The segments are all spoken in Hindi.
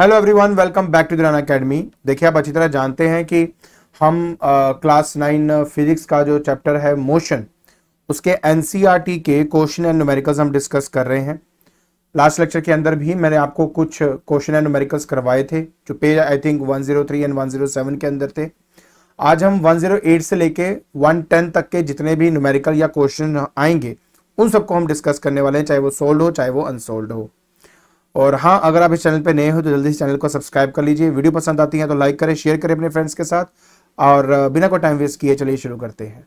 hello everyone welcome back to दिराना एकेडमी देखिए आप अच्छी तरह जानते हैं कि हम क्लास नाइन फिजिक्स का जो चैप्टर है मोशन उसके एनसीईआरटी e के क्वेश्चन एंड नोमेरिकल्स हम डिस्कस कर रहे हैं लास्ट लेक्चर के अंदर भी मैंने आपको कुछ क्वेश्चन एंड नोमेरिकल्स करवाए थे जो page I think three and seven के अंदर थे आज हम एट से लेके टेन तक के जितने भी नोमेरिकल या क्वेश्चन आएंगे उन सबको हम डिस्कस करने वाले हैं चाहे वो सोल्ड हो चाहे वो अनसोल्ड हो और हाँ अगर आप इस चैनल पे नए हो तो जल्दी से चैनल को सब्सक्राइब कर लीजिए वीडियो पसंद आती है तो लाइक करें शेयर करें अपने फ्रेंड्स के साथ और बिना कोई टाइम वेस्ट किए चलिए शुरू करते हैं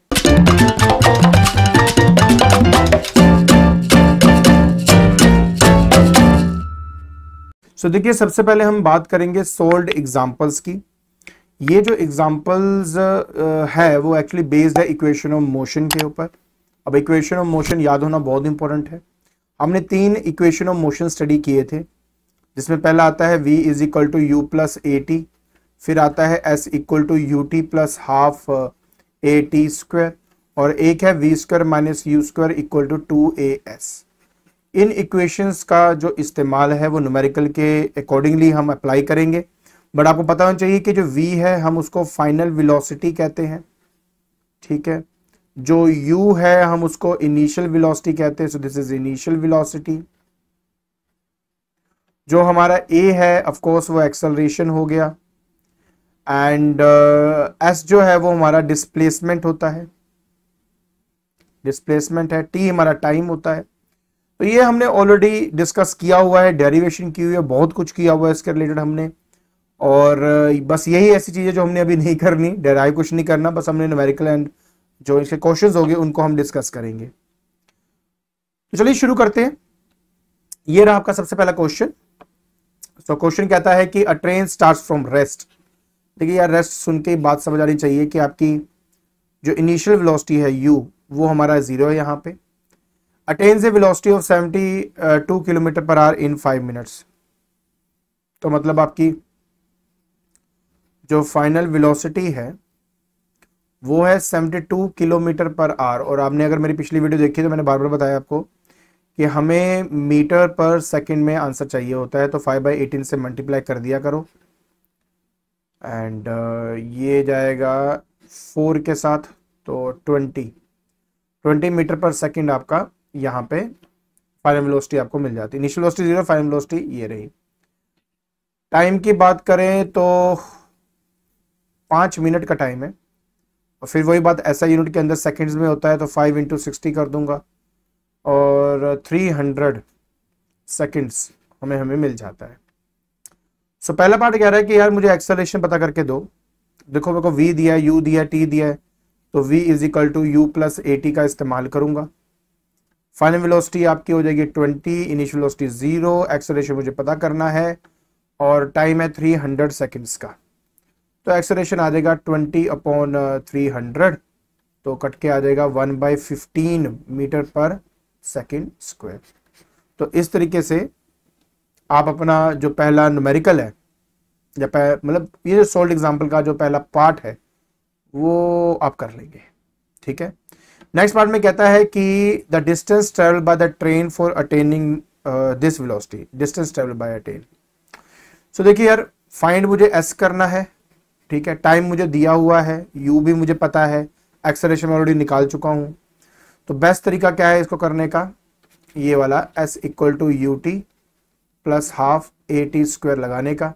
सो so, देखिए सबसे पहले हम बात करेंगे सोल्ड एग्जाम्पल्स की ये जो एग्जाम्पल्स है वो एक्चुअली बेस्ड है इक्वेशन ऑफ मोशन के ऊपर अब इक्वेशन ऑफ मोशन याद होना बहुत इंपॉर्टेंट है हमने तीन इक्वेशन ऑफ मोशन स्टडी किए थे जिसमें पहला आता है v is equal to you plus A T फिर आता है s equal to U T plus half A T square और एक है V square minus you square equal to two A S इन इक्वेशंस का जो इस्तेमाल है वो न्यूमेरिकल के अकॉर्डिंगली हम अप्लाई करेंगे बट आपको पता होना चाहिए कि जो v है हम उसको फाइनल वेलोसिटी कहते हैं ठीक है जो u है हम उसको इनिशियल वेलोसिटी कहते हैं so this is initial velocity जो हमारा a है ऑफ कोर्स वो एक्सेलरेशन हो गया एंड uh, s जो है वो हमारा डिस्प्लेसमेंट होता है डिस्प्लेसमेंट है t हमारा टाइम होता है तो ये हमने ऑलरेडी डिस्कस किया हुआ है डेरिवेशन की हुई है बहुत कुछ किया हुआ है इसके रिलेटेड हमने और uh, बस यही ऐसी चीज़ें जो हमने अभी नहीं करनी डेराइव कुछ नहीं करना बस हमने न्यूमेरिकल एंड जो इसके क्वेश्चन होंगे उनको हम डिस्कस करेंगे तो चलिए शुरू करते हैं ये रहा आपका सबसे पहला क्वेश्चन सो क्वेश्चन कहता है कि a train start from rest देखिए यार रेस्ट सुन के बात समझ आनी चाहिए कि आपकी जो इनिशियल वेलोसिटी है यू वो हमारा जीरो है यहाँ पे attains velocity of seventy two kilometre per hour in five minutes तो मतलब आपकी जो फाइनल वेलोसिटी है वो है 72 किलोमीटर पर आर और आपने अगर मेरी पिछली वीडियो देखी तो मैंने बार बार बताया आपको कि हमें मीटर पर सेकंड में आंसर चाहिए होता है तो 5 बाई एटीन से मल्टीप्लाई कर दिया करो एंड uh, ये जाएगा फोर के साथ तो twenty twenty metre per second आपका यहाँ पे फाइनल वेलोसिटी आपको मिल जाती है initial velocity zero final velocity ये रही टाइम की बात करें तो पाँच मिनट का टाइम है और फिर वही बात ऐसा यूनिट के अंदर सेकेंड्स में होता है तो फाइव इंटू सिक्सटी कर दूंगा और थ्री हंड्रेड सेकेंड्स हमें हमें मिल जाता है सो so, पहला पार्ट कह रहा है कि यार मुझे एक्सेलेशन पता करके दो देखो मेरे को वी दिया यू दिया टी दिया तो V is equal to you plus A T का इस्तेमाल करूंगा फाइनल वेलोसिटी आपकी हो जाएगी twenty initial velocity zero acceleration मुझे पता करना है और टाइम है 300 सेकंड्स का तो एक्सलेशन आ जाएगा ट्वेंटी अपॉन थ्री हंड्रेड तो कट के आ जाएगा one by fifteen metre per second square तो इस तरीके से आप अपना जो पहला न्यूमेरिकल है या मतलब ये जो सोल्ड एग्जाम्पल का जो पहला पार्ट है वो आप कर लेंगे ठीक है नेक्स्ट पार्ट में कहता है कि the distance travel by the train for attaining this velocity distance travel by a train so देखिए यार फाइंड मुझे एस करना है ठीक है टाइम मुझे दिया हुआ है यू भी मुझे पता है एक्सलेशन ऑलरेडी निकाल चुका हूं तो बेस्ट तरीका क्या है इसको करने का ये वाला S equal to U T plus half A T square लगाने का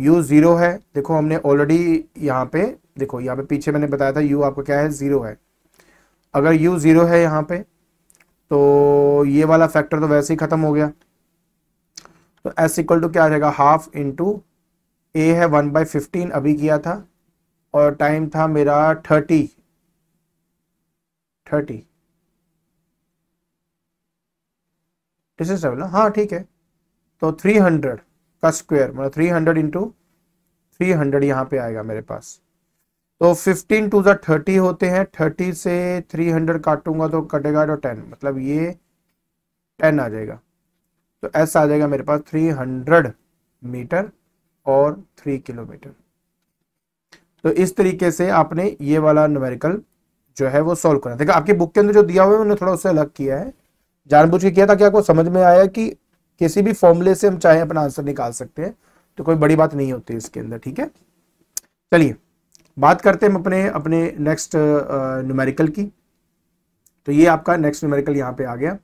यू ज़ीरो है देखो हमने ऑलरेडी यहाँ पे देखो यहाँ पे पीछे मैंने बताया था यू आपका क्या है ज़ीरो है अगर यू ज़ीरो है यहाँ पे तो ये वाला फैक्टर तो वैसे ही ख़त्म हो गया तो एस इक्वल टू क्या आ जाएगा हाफ इंटू ए है वन बाई फिफ्टीन अभी किया था और टाइम था मेरा थर्टी थर्टी डिस्टेंस ट्रेवल हाँ ठीक है तो थ्री हंड्रेड का स्क्वायर मतलब three hundred into three hundred यहाँ पे आएगा मेरे पास तो फिफ्टीन टू ज़ा थर्टी होते हैं थर्टी से थ्री हंड्रेड काटूंगा तो कटेगा तो टेन मतलब ये टेन आ जाएगा तो ऐसा आ जाएगा मेरे पास थ्री हंड्रेड मीटर और थ्री किलोमीटर तो इस तरीके से आपने ये वाला न्यूमेरिकल जो है वो सॉल्व करना देखा आपकी बुक के अंदर जो दिया हुआ है उन्होंने थोड़ा उससे अलग किया है जानबूझ के किया कि आपको समझ में आया कि किसी भी फॉर्मूले से हम चाहे अपना आंसर निकाल सकते हैं तो कोई बड़ी बात नहीं होती इसके अंदर ठीक है चलिए बात करते हैं हम अपने अपने नेक्स्ट न्यूमेरिकल की तो ये आपका नेक्स्ट न्यूमेरिकल यहाँ पे आ गया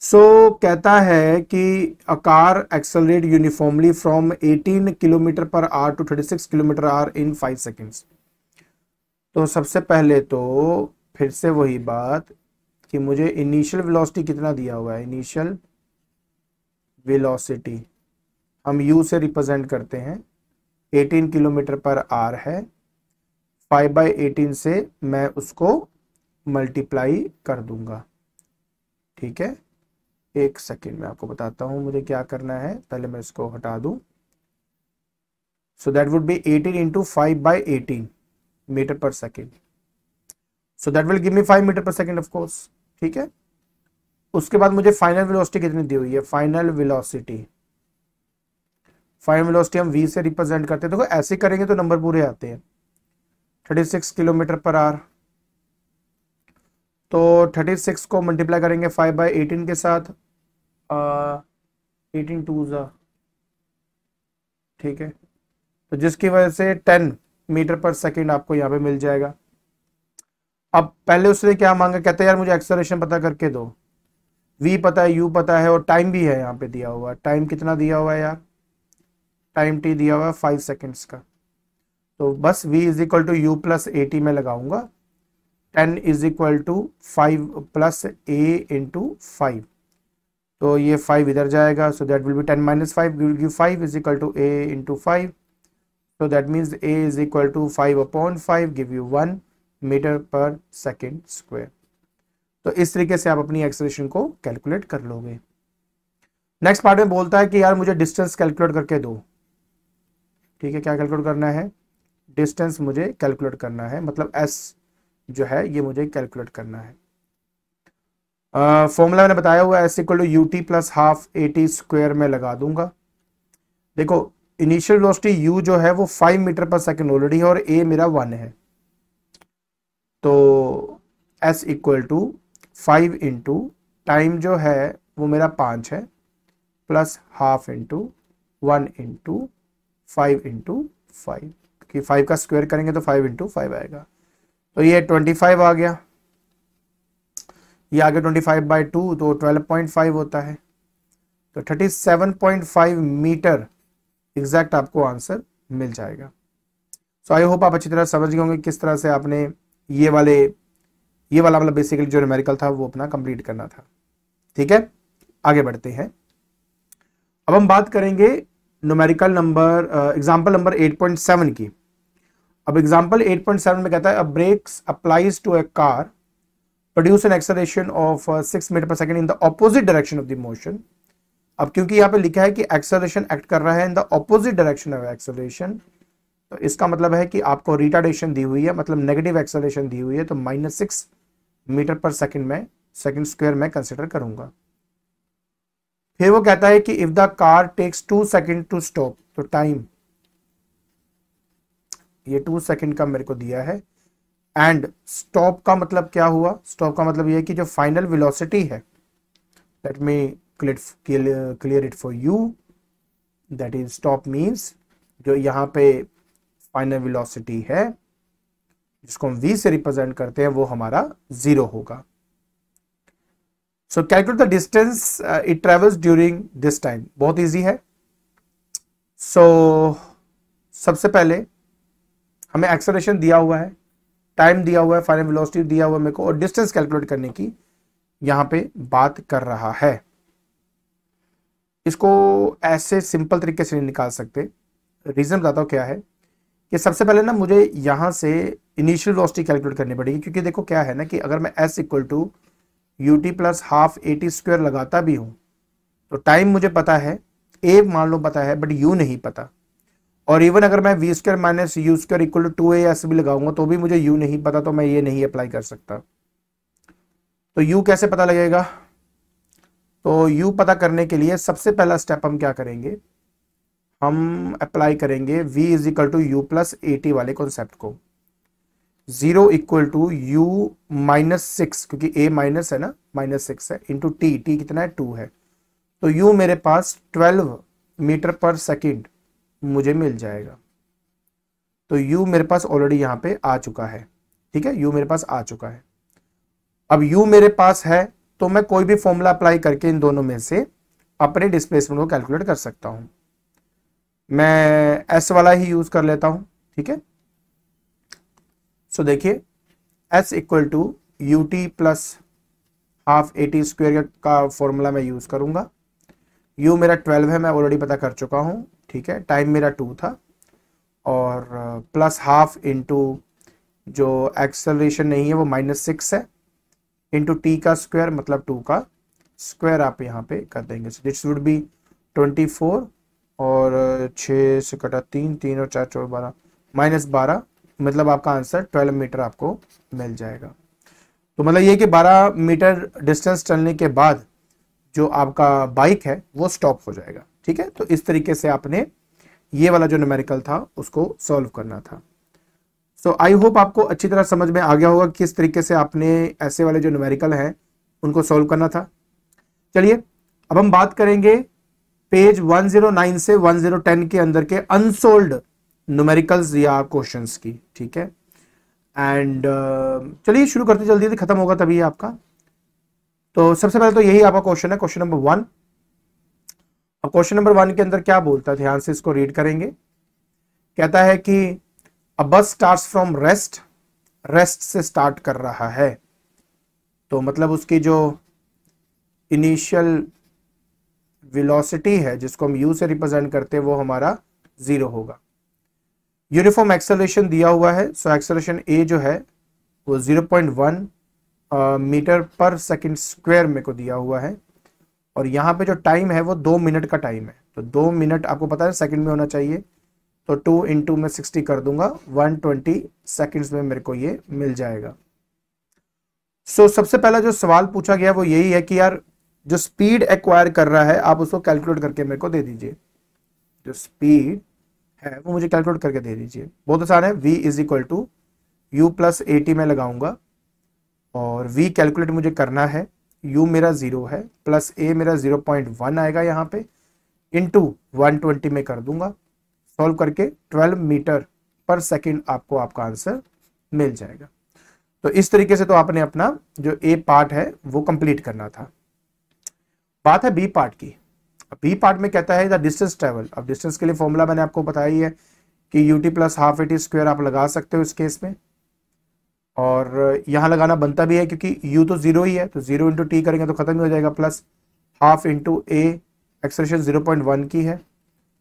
सो so, कहता है कि a car accelerate uniformly from 18 kilometre per hour to 36 kilometre hour in five seconds तो सबसे पहले तो फिर से वही बात कि मुझे इनिशियल वेलोसिटी कितना दिया हुआ है इनिशियल वेलोसिटी हम यू से रिप्रेजेंट करते हैं 18 किलोमीटर पर आर है 5 बाई एटीन से मैं उसको मल्टीप्लाई कर दूंगा ठीक है एक सेकेंड में आपको बताता हूं मुझे क्या करना है पहले मैं इसको हटा दू so that would be eighteen into five by eighteen metre per second so that will give me five metre per second of course ठीक है उसके बाद मुझे फाइनल वेलोसिटी कितनी दी हुई है फाइनल वेलोसिटी फाइनल वेलोसिटी हम v से रिप्रेजेंट करते हैं देखो ऐसे करेंगे तो नंबर पूरे आते हैं 36 किलोमीटर पर आर तो 36 को मल्टीप्लाई करेंगे 5 बाई एटीन के साथ एटीन टू ज ठीक है तो जिसकी वजह से 10 मीटर पर सेकंड आपको यहाँ पे मिल जाएगा अब पहले उसने क्या मांगा कहते हैं यार मुझे एक्सलेशन पता करके दो वी पता है यू पता है और टाइम भी है यहाँ पे दिया हुआ टाइम कितना दिया हुआ है यार टाइम टी दिया हुआ है फाइव सेकेंड्स का तो बस v is equal to you plus A में लगाऊंगा ten is equal to five plus A into five तो ये फाइव इधर जाएगा so that will be ten minus five five is equal to A into five so that means A is equal to five upon five give you one metre per second square तो इस तरीके से आप अपनी एक्सलेशन को कैलकुलेट कर लोगे नेक्स्ट पार्ट में बोलता है कि यार मुझे डिस्टेंस कैलकुलेट करके दो ठीक है क्या कैलकुलेट करना है डिस्टेंस मुझे कैलकुलेट करना है मतलब एस जो है ये मुझे कैलकुलेट करना है फॉर्मूला मैंने बताया हुआ S equal to U T plus half A T square में लगा दूंगा देखो इनिशियल वेलोसिटी u जो है वो five metre per second already है और a मेरा वन है तो s equal to five into time जो है वो मेरा पांच है plus half into one into five into five कि फाइव का स्क्वायर करेंगे तो फाइव इंटू फाइव आएगा तो ये 25 आ गया ये आगे 25 फाइव बाई टू तो 12.5 होता है तो 37.5 मीटर एग्जैक्ट आपको आंसर मिल जाएगा सो आई होप आप अच्छी तरह समझ गए होंगे किस तरह से आपने ये वाले ये वाला मतलब बेसिकली जो न्यूमेरिकल था वो अपना कंप्लीट करना था ठीक है आगे बढ़ते हैं अब हम बात करेंगे न्यूमेरिकल नंबर एग्जाम्पल नंबर 8.7 की अब एग्जाम्पल 8.7 में कहता है अब brakes applies to a car produce an acceleration of six metre per second in the opposite direction of the motion अब क्योंकि यहाँ पे लिखा है कि एक्सलेशन एक्ट कर रहा है in the opposite direction of acceleration तो इसका मतलब है कि आपको रिटार्डेशन दी हुई है मतलब नेगेटिव एक्सलेशन दी हुई है तो minus six metre per second में सेकेंड स्क्वेयर में कंसिडर करूंगा फिर वो कहता है कि if the car takes two second to stop तो टाइम ये टू सेकेंड का मेरे को दिया है एंड स्टॉप का मतलब क्या हुआ स्टॉप का मतलब ये कि जो फाइनल वेलोसिटी है let me clear it for you that is stop means जो यहाँ पे फाइनल वेलोसिटी है जिसको हम वी से रिप्रेजेंट करते हैं वो हमारा जीरो होगा so calculate the distance it travels during this time बहुत ईजी है सो so, सबसे पहले हमें एक्सलेशन दिया हुआ है टाइम दिया हुआ है फाइनल वेलोसिटी दिया हुआ है मेरे को और डिस्टेंस कैलकुलेट करने की यहां पे बात कर रहा है इसको ऐसे सिंपल तरीके से नहीं निकाल सकते रीज़न बताता हूं क्या है कि सबसे पहले ना मुझे यहाँ से इनिशियल वेलोसिटी कैलकुलेट करनी पड़ेगी क्योंकि देखो क्या है ना कि अगर मैं S equal to U T plus half A T square लगाता भी हूं तो टाइम मुझे पता है ए मान लो पता है बट यू नहीं पता और इवन अगर मैं V square minus you square equal to A S भी लगाऊंगा तो भी मुझे यू नहीं पता तो मैं ये नहीं अप्लाई कर सकता तो यू कैसे पता लगेगा तो यू पता करने के लिए सबसे पहला स्टेप हम क्या करेंगे हम अप्लाई करेंगे v is equal to you plus T वाले कॉन्सेप्ट को zero equal to U minus six क्योंकि a माइनस है ना माइनस सिक्स है इंटू टी टी कितना है टू है तो u मेरे पास ट्वेल्व मीटर पर सेकेंड मुझे मिल जाएगा तो u मेरे पास ऑलरेडी यहां पे आ चुका है ठीक है u मेरे पास आ चुका है अब u मेरे पास है तो मैं कोई भी फॉर्मूला अप्लाई करके इन दोनों में से अपने डिस्प्लेसमेंट को कैलकुलेट कर सकता हूं मैं s वाला ही यूज कर लेता हूं ठीक है सो देखिए s equal to U T plus half A T square का फॉर्मूला मैं यूज करूंगा u मेरा 12 है मैं ऑलरेडी पता कर चुका हूं ठीक है टाइम मेरा टू था और प्लस हाफ इंटू जो एक्सेलरेशन नहीं है वो माइनस सिक्स है इंटू टी का स्क्वायर मतलब टू का स्क्वायर आप यहाँ पे कर देंगे so that's would be twenty four और छः से कटा तीन तीन और चार चौर बारह माइनस बारह मतलब आपका आंसर ट्वेल्व मीटर आपको मिल जाएगा तो मतलब ये कि बारह मीटर डिस्टेंस चलने के बाद जो आपका बाइक है वो स्टॉप हो जाएगा ठीक है तो इस तरीके से आपने ये वाला जो न्यूमेरिकल था उसको सॉल्व करना था सो आई होप आपको अच्छी तरह समझ में आ गया होगा किस तरीके से आपने ऐसे वाले जो न्यूमेरिकल हैं उनको सॉल्व करना था चलिए अब हम बात करेंगे पेज 109 से 1010 के अंदर के अनसोल्ड न्यूमेरिकल्स या क्वेश्चंस की ठीक है एंड uh, चलिए शुरू करते जल्दी जल्दी खत्म होगा तभी आपका तो सबसे पहले तो यही आपका क्वेश्चन है क्वेश्चन नंबर वन अब क्वेश्चन नंबर वन के अंदर क्या बोलता है ध्यान से इसको रीड करेंगे कहता है कि a bus start from rest rest से स्टार्ट कर रहा है तो मतलब उसकी जो इनिशियल वेलोसिटी है जिसको हम यू से रिप्रेजेंट करते हैं वो हमारा जीरो होगा यूनिफॉर्म एक्सेलरेशन दिया हुआ है सो एक्सेलरेशन ए जो है वो 0.1 मीटर पर सेकंड स्क्वायर में को दिया हुआ है और यहाँ पे जो टाइम है वो दो मिनट का टाइम है तो दो मिनट आपको पता है सेकंड में होना चाहिए तो टू इन टू में सिक्सटी कर दूंगा वन ट्वेंटी सेकेंड्स में मेरे को ये मिल जाएगा सो so, सबसे पहला जो सवाल पूछा गया वो यही है कि यार जो स्पीड एक्वायर कर रहा है आप उसको कैलकुलेट करके मेरे को दे दीजिए जो स्पीड है वो मुझे कैलकुलेट करके दे दीजिए बहुत आसान है V is equal to you plus A T में लगाऊंगा और v कैलकुलेट मुझे करना है यू मेरा ज़ीरो है प्लस ए मेरा ज़ीरो पॉइंट वन आएगा यहाँ पे इंटू वन ट्वेंटी में कर दूंगा सॉल्व करके ट्वेल्व मीटर पर सेकेंड आपको आपका आंसर मिल जाएगा तो इस तरीके से तो आपने अपना जो ए पार्ट है वो कंप्लीट करना था बात है बी पार्ट की बी पार्ट में कहता है द डिस्टेंस ट्रेवल अब डिस्टेंस के लिए फॉर्मूला मैंने आपको बताया है कि U T plus half A T square आप लगा सकते हो इस केस में और यहाँ लगाना बनता भी है क्योंकि यू तो जीरो ही है तो जीरो इंटू टी करेंगे तो खत्म ही हो जाएगा plus half into A expression zero point one की है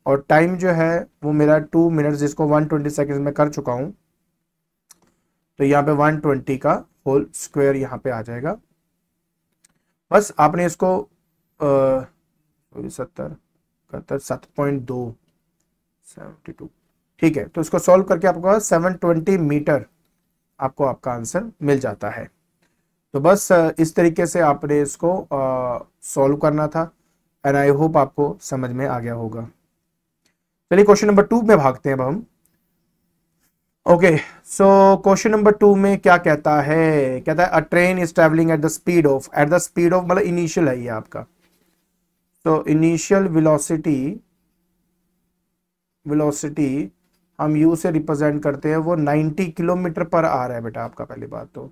और टाइम जो है वो मेरा टू मिनट्स जिसको वन ट्वेंटी सेकेंड में कर चुका हूँ तो यहाँ पे वन ट्वेंटी का होल स्क्वायर यहाँ पे आ जाएगा बस आपने इसको सत्तर इकहत्तर सात पॉइंट दो सेवेंटी टू ठीक है तो इसको सॉल्व करके आपको सेवन ट्वेंटी मीटर आपको आपका आंसर मिल जाता है तो बस इस तरीके से आपने इसको सॉल्व करना था एंड आई होप आपको समझ में आ गया होगा चलिए क्वेश्चन नंबर टू में भागते हैं अब हम okay so question number two में क्या कहता है कहता है a train is travelling at the speed of at the speed of मतलब इनिशियल है ये आपका तो इनिशियल वेलोसिटी वेलोसिटी हम यू से रिप्रेजेंट करते हैं वो 90 किलोमीटर पर आ रहा है बेटा आपका पहली बात तो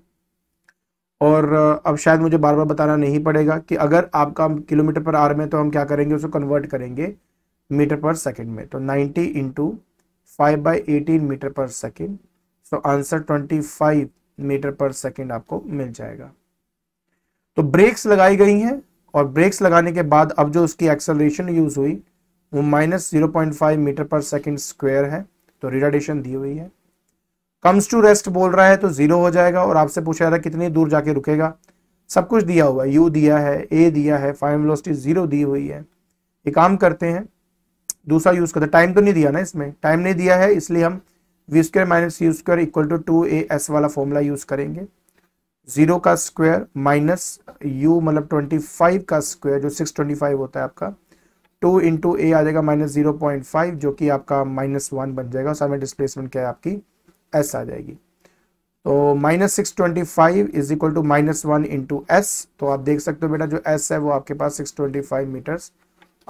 और अब शायद मुझे बार बार बताना नहीं पड़ेगा कि अगर आपका किलोमीटर पर आर में तो हम क्या करेंगे उसको कन्वर्ट करेंगे मीटर पर सेकेंड में तो 90 into five by eighteen metre per second so answer 25 metre per second आपको मिल जाएगा तो ब्रेक्स लगाई गई हैं और ब्रेक्स लगाने के बाद अब जो उसकी एक्सलेशन यूज हुई वो minus zero point five metre per second square है तो रिडाडेशन दी हुई है कम्स टू रेस्ट बोल रहा है तो जीरो हो जाएगा और आपसे पूछा रहा है कितनी दूर जाके रुकेगा सब कुछ दिया हुआ है यू दिया है ए दिया है फाइव वेलोसिटी जीरो दी हुई है ये काम करते हैं दूसरा यूज करते टाइम तो नहीं दिया ना इसमें टाइम नहीं दिया है इसलिए हम v square minus you square equal to two A s वाला फॉर्मूला यूज करेंगे जीरो का स्क्वायर माइनस यू मतलब ट्वेंटी फाइव का स्क्वायर जो सिक्स ट्वेंटी फाइव होता है आपका टू इंटू ए आ जाएगा माइनस जीरो पॉइंट फाइव जो कि आपका माइनस वन बन जाएगा और समय डिस्प्लेसमेंट क्या है आपकी एस आ जाएगी तो minus six twenty five is equal to minus one into s तो आप देख सकते हो बेटा जो एस है वो आपके पास सिक्स ट्वेंटी फाइव मीटर्स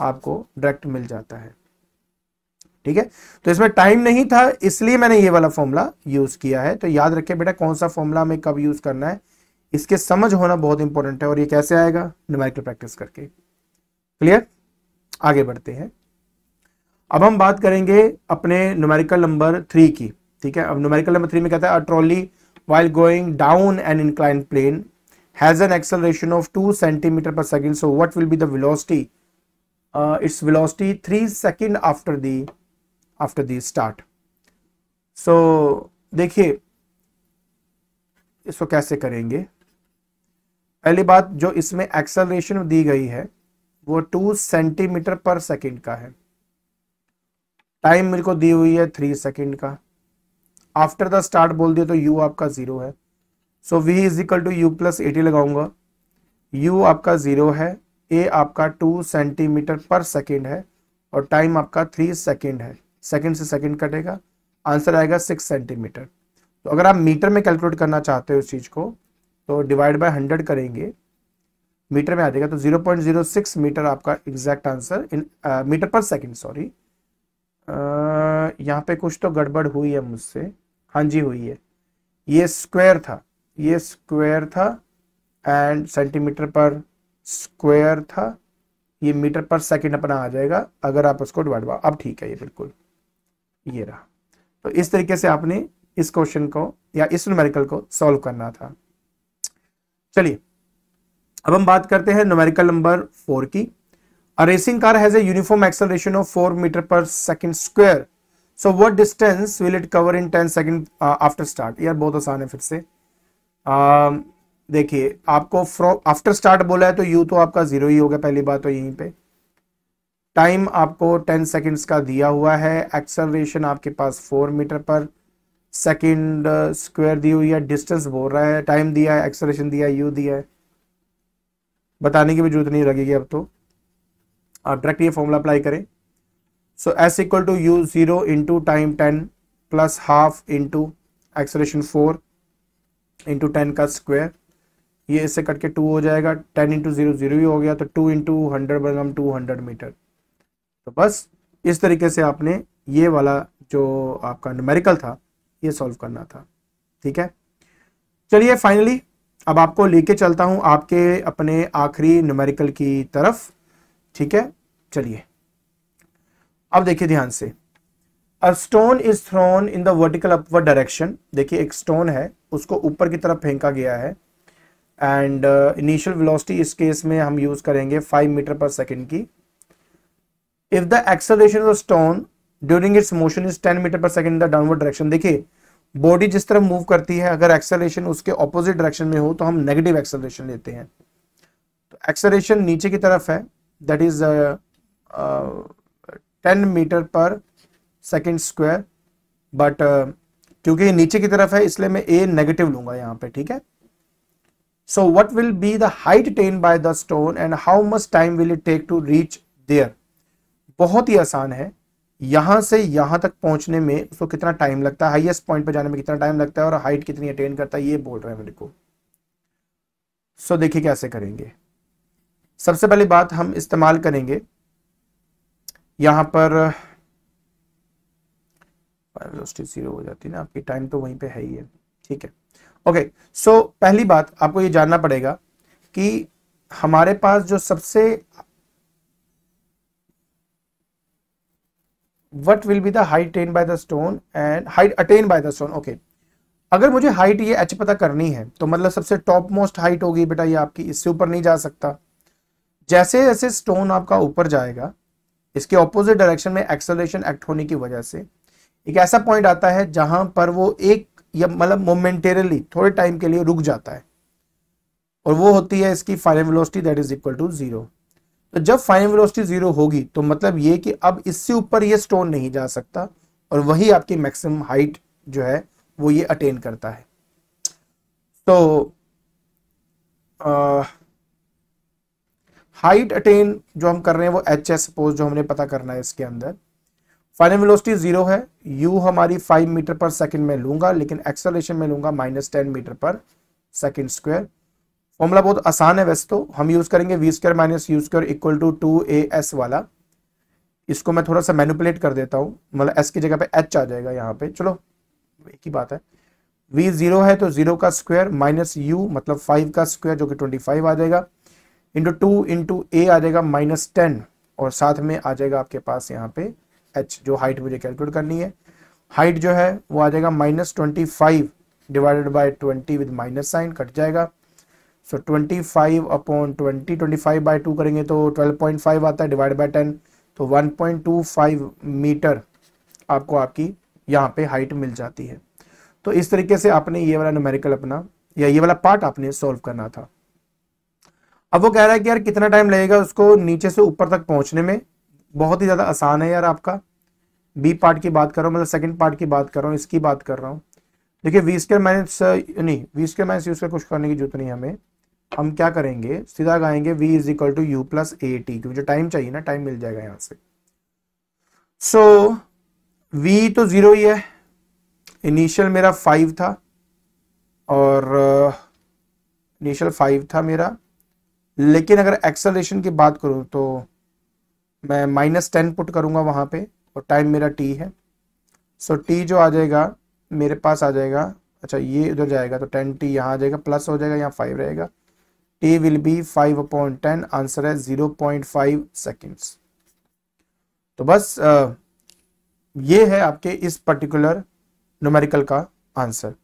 आपको डायरेक्ट मिल जाता है ठीक है तो इसमें टाइम नहीं था इसलिए मैंने ये वाला फॉर्मूला यूज किया है तो याद रखे बेटा कौन सा फॉर्मूला हमें कब यूज करना है इसके समझ होना बहुत इंपॉर्टेंट है और ये कैसे आएगा न्यूमेरिकल प्रैक्टिस करके क्लियर आगे बढ़ते हैं अब हम बात करेंगे अपने न्यूमेरिकल नंबर थ्री की ठीक है अब न्यूमेरिकल नंबर थ्री में कहता है a trolley while going down an incline plane has an acceleration of two centimetre per second so what will be velocity it's velocity three second after the after the start so देखिए इसको कैसे करेंगे पहली बात जो इसमें एक्सेलरेशन दी गई है वो टू सेंटीमीटर पर सेकंड का है टाइम मेरे को दी हुई है थ्री सेकंड का आफ्टर द स्टार्ट बोल दिया तो यू आपका जीरो है so v is equal to you plus at लगाऊंगा यू आपका जीरो है ए आपका टू सेंटीमीटर पर सेकेंड है और टाइम आपका थ्री सेकेंड है सेकेंड से सेकेंड कटेगा आंसर आएगा सिक्स सेंटीमीटर तो अगर आप मीटर में कैलकुलेट करना चाहते हो उस चीज़ को तो डिवाइड बाय हंड्रेड करेंगे मीटर में आ जाएगा तो 0.06 मीटर आपका exact answer in metre per second sorry uh, यहाँ पे कुछ तो गड़बड़ हुई है मुझसे हाँ जी हुई है ये स्क्वायर था ये स्क्वायर था एंड सेंटीमीटर पर स्क्वायर था ये मीटर पर सेकंड अपना आ जाएगा अगर आप उसको डिवाइड अब ठीक है ये बिल्कुल ये रहा तो इस तरीके से आपने इस क्वेश्चन को या इस न्यूमेरिकल को सॉल्व करना था चलिए अब हम बात करते हैं न्यूमेरिकल नंबर फोर की a racing car has a uniform acceleration of four metre per second square so what distance will it cover in ten second after start यार बहुत आसान है फिर से uh, देखिए आपको फ्रॉम आफ्टर स्टार्ट बोला है तो यू तो आपका जीरो ही होगा पहली बात तो यहीं पे टाइम आपको टेन सेकेंड्स का दिया हुआ है एक्सेलरेशन आपके पास four metre per second square दी हुई है डिस्टेंस बोल रहा है टाइम दिया है एक्सेलरेशन दिया है यू दिया है बताने की भी जरूरत नहीं लगेगी अब तो आप डायरेक्ट ये फॉर्मूला अप्लाई करें so s equal to u zero into time ten plus half into acceleration four into ten का स्क्वायर ये इससे कट के टू हो जाएगा टेन इंटू जीरो जीरो ही हो गया तो टू इंटू हंड्रेड बनाम टू हंड्रेड मीटर तो बस इस तरीके से आपने ये वाला जो आपका न्यूमेरिकल था ये सॉल्व करना था ठीक है चलिए फाइनली अब आपको लेके चलता हूं आपके अपने आखिरी न्यूमेरिकल की तरफ ठीक है चलिए अब देखिए ध्यान से a stone is thrown in the vertical upward direction देखिए एक स्टोन है उसको ऊपर की तरफ फेंका गया है एंड इनिशियल वेलोसिटी इस केस में हम यूज करेंगे फाइव मीटर पर सेकेंड की if the acceleration of the stone during its motion is ten metre per second in the downward direction देखिए बॉडी जिस तरह मूव करती है अगर एक्सेलेशन उसके ऑपोजिट डायरेक्शन में हो तो हम नेगेटिव एक्सेलेशन लेते हैं तो एक्सेलेशन नीचे की तरफ है that is ten metre per second square but क्योंकि ये नीचे की तरफ है इसलिए मैं ए नेगेटिव लूंगा यहाँ पे ठीक है so what will be the height ten by the stone and how much time will it take to reach there बहुत ही आसान है यहां से यहां तक पहुंचने में उसको कितना टाइम लगता है हाईएस्ट पॉइंट पर जाने में कितना टाइम लगता है और हाइट कितनी अटेन करता है ये बोल रहे हैं मेरे को सो so, देखिए कैसे करेंगे सबसे पहली बात हम इस्तेमाल करेंगे यहां पर जीरो हो जाती है ना आपकी टाइम तो वहीं पे है ही है ठीक है ओके okay, सो so, पहली बात आपको ये जानना पड़ेगा कि हमारे पास जो सबसे what will be the height attained by the stone and height attained by the stone okay अगर मुझे हाइट ये एच पता करनी है तो मतलब सबसे टॉप मोस्ट हाइट होगी बेटा ये आपकी इससे ऊपर नहीं जा सकता जैसे जैसे स्टोन आपका ऊपर जाएगा इसके ऑपोजिट डायरेक्शन में एक्सलेशन एक्ट होने की वजह से एक ऐसा पॉइंट आता है जहां पर वो एक या मतलब मोमेंटेरली थोड़े टाइम के लिए रुक जाता है और वो होती है इसकी final velocity that is equal to zero तो जब फाइनल वेलोसिटी जीरो होगी तो मतलब ये कि अब इससे ऊपर ये स्टोन नहीं जा सकता और वही आपकी मैक्सिमम हाइट जो है वो ये अटेन करता है तो हाइट अटेन जो हम कर रहे हैं वो एच है सपोज जो हमने पता करना है इसके अंदर फाइनल वेलोसिटी जीरो है यू हमारी फाइव मीटर पर सेकंड में लूंगा लेकिन एक्सलेशन में लूंगा minus ten metre per second square formula बहुत आसान है वैसे तो हम यूज करेंगे v square minus you square equal to two A s वाला इसको मैं थोड़ा सा मैनुपुलेट कर देता हूँ मतलब एस की जगह पे एच आ जाएगा यहाँ पे चलो एक ही बात है वी जीरो है तो जीरो का स्क्वायर माइनस यू मतलब फाइव का स्क्वायर जो कि ट्वेंटी फाइव आ जाएगा इंटू टू इंटू ए आ जाएगा माइनस टेन और साथ में आ जाएगा आपके पास यहाँ पे एच जो हाइट मुझे कैलकुलेट करनी है हाइट जो है वो आ जाएगा minus twenty five divided by twenty with minus sign cut जाएगा so twenty five upon twenty twenty five by two करेंगे तो ट्वेल्व पॉइंट फाइव आता है डिवाइड बाई टेन तो one point two five metre आपको आपकी यहाँ पे हाइट मिल जाती है तो इस तरीके से आपने ये वाला न्यूमेरिकल अपना या ये वाला पार्ट आपने सॉल्व करना था अब वो कह रहा है कि यार कितना टाइम लगेगा उसको नीचे से ऊपर तक पहुंचने में बहुत ही ज़्यादा आसान है यार आपका बी पार्ट की बात कर रहा हूँ मतलब सेकंड पार्ट की बात कर रहा हूँ इसकी बात कर रहा हूँ देखिए वी स्केयर माइनस नहीं वी स्केयर माइनस यूज़ कर कुछ करने की जरूरत नहीं हमें हम क्या करेंगे सीधा गाएंगे v is equal to you plus A t क्योंकि टाइम चाहिए ना टाइम मिल जाएगा यहां से सो so, v तो जीरो ही है इनिशियल मेरा फाइव था और इनिशियल uh, फाइव था मेरा लेकिन अगर एक्सलेशन की बात करूं तो मैं माइनस टेन पुट करूंगा वहां पे और टाइम मेरा t है सो so, t जो आ जाएगा मेरे पास आ जाएगा अच्छा ये उधर जाएगा तो टेन टी यहाँ आ जाएगा प्लस हो जाएगा यहाँ फाइव रहेगा t will be 5 upon 10 answer है 0.5 seconds तो बस ये है आपके इस पर्टिकुलर नोमेरिकल का आंसर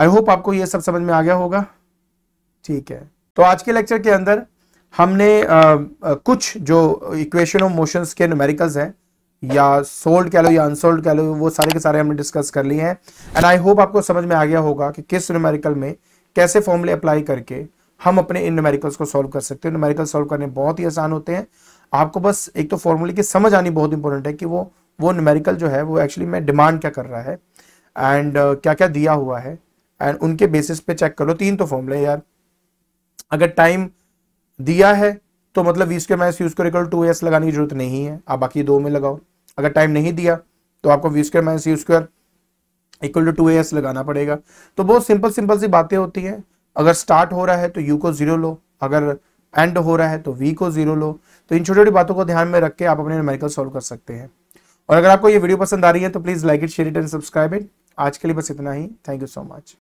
आई होप आपको ये सब समझ में आ गया होगा ठीक है तो आज के लेक्चर के अंदर हमने आ, आ, कुछ जो इक्वेशन ऑफ मोशंस के न्यूमेरिकल्स हैं या सोल्ड कह लो या अनसोल्ड कह लो वो सारे के सारे हमने डिस्कस कर लिए हैं एंड आई होप आपको समझ में आ गया होगा कि किस न्यूमेरिकल में कैसे फॉर्मूले अप्लाई करके हम अपने इन न्यूमेरिकल्स को सॉल्व कर सकते हैं न्यूमेरिकल सॉल्व करने बहुत ही आसान होते हैं आपको बस एक तो फॉर्मूले की समझ आनी बहुत इंपॉर्टेंट है कि वो वो न्यूमेरिकल जो है वो एक्चुअली में डिमांड क्या कर रहा है एंड uh, क्या क्या दिया हुआ है एंड उनके बेसिस पे चेक करो तीन तो फॉर्मूले यार अगर टाइम दिया है तो मतलब v square minus u square equal to s लगाने की जरूरत नहीं है आप बाकी दो में लगाओ अगर टाइम नहीं दिया तो आपको v square minus you square equal to two s लगाना पड़ेगा तो बहुत सिंपल सिंपल सी बातें होती हैं अगर स्टार्ट हो रहा है तो यू को जीरो लो अगर एंड हो रहा है तो वी को जीरो लो तो इन छोटी छोटी बातों को ध्यान में रख के आप अपने न्यूमेरिकल सॉल्व कर सकते हैं और अगर आपको ये वीडियो पसंद आ रही है तो please like it share it and subscribe it आज के लिए बस इतना ही थैंक यू सो मच